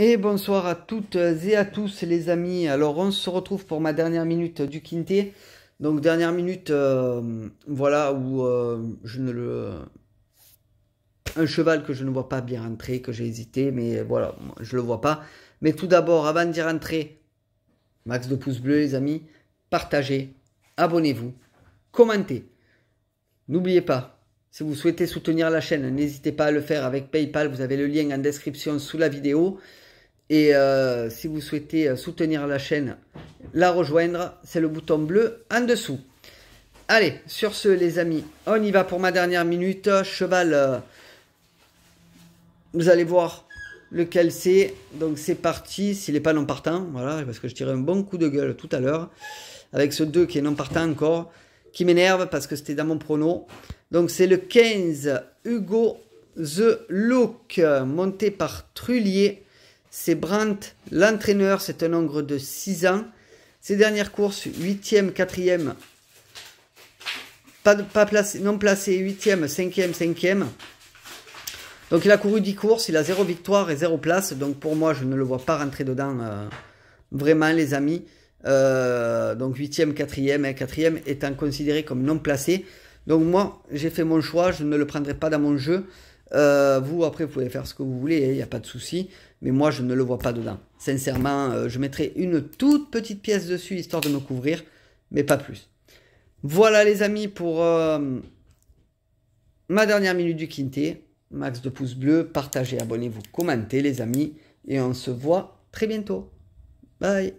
Et bonsoir à toutes et à tous les amis. Alors on se retrouve pour ma dernière minute du Quintet. Donc dernière minute, euh, voilà, où euh, je ne le... Un cheval que je ne vois pas bien rentrer, que j'ai hésité, mais voilà, je le vois pas. Mais tout d'abord, avant d'y rentrer, max de pouces bleus les amis, partagez, abonnez-vous, commentez. N'oubliez pas, si vous souhaitez soutenir la chaîne, n'hésitez pas à le faire avec PayPal, vous avez le lien en description sous la vidéo. Et euh, si vous souhaitez euh, soutenir la chaîne, la rejoindre, c'est le bouton bleu en dessous. Allez, sur ce, les amis, on y va pour ma dernière minute. Cheval, euh, vous allez voir lequel c'est. Donc c'est parti, s'il n'est pas non partant, voilà, parce que je tirais un bon coup de gueule tout à l'heure, avec ce 2 qui est non partant encore, qui m'énerve parce que c'était dans mon prono. Donc c'est le 15, Hugo The Look, monté par Trullier. C'est Brandt, l'entraîneur, c'est un nombre de 6 ans. Ses dernières courses, 8e, 4e, pas, pas placé, non placé, 8e, 5e, 5e. Donc il a couru 10 courses, il a 0 victoire et 0 place. Donc pour moi, je ne le vois pas rentrer dedans euh, vraiment, les amis. Euh, donc 8e, 4e, 4e étant considéré comme non placé. Donc moi, j'ai fait mon choix, je ne le prendrai pas dans mon jeu. Euh, vous, après, vous pouvez faire ce que vous voulez, il n'y a pas de souci. Mais moi, je ne le vois pas dedans. Sincèrement, euh, je mettrai une toute petite pièce dessus, histoire de me couvrir, mais pas plus. Voilà, les amis, pour euh, ma dernière minute du Quintet. Max de pouces bleus, partagez, abonnez-vous, commentez, les amis. Et on se voit très bientôt. Bye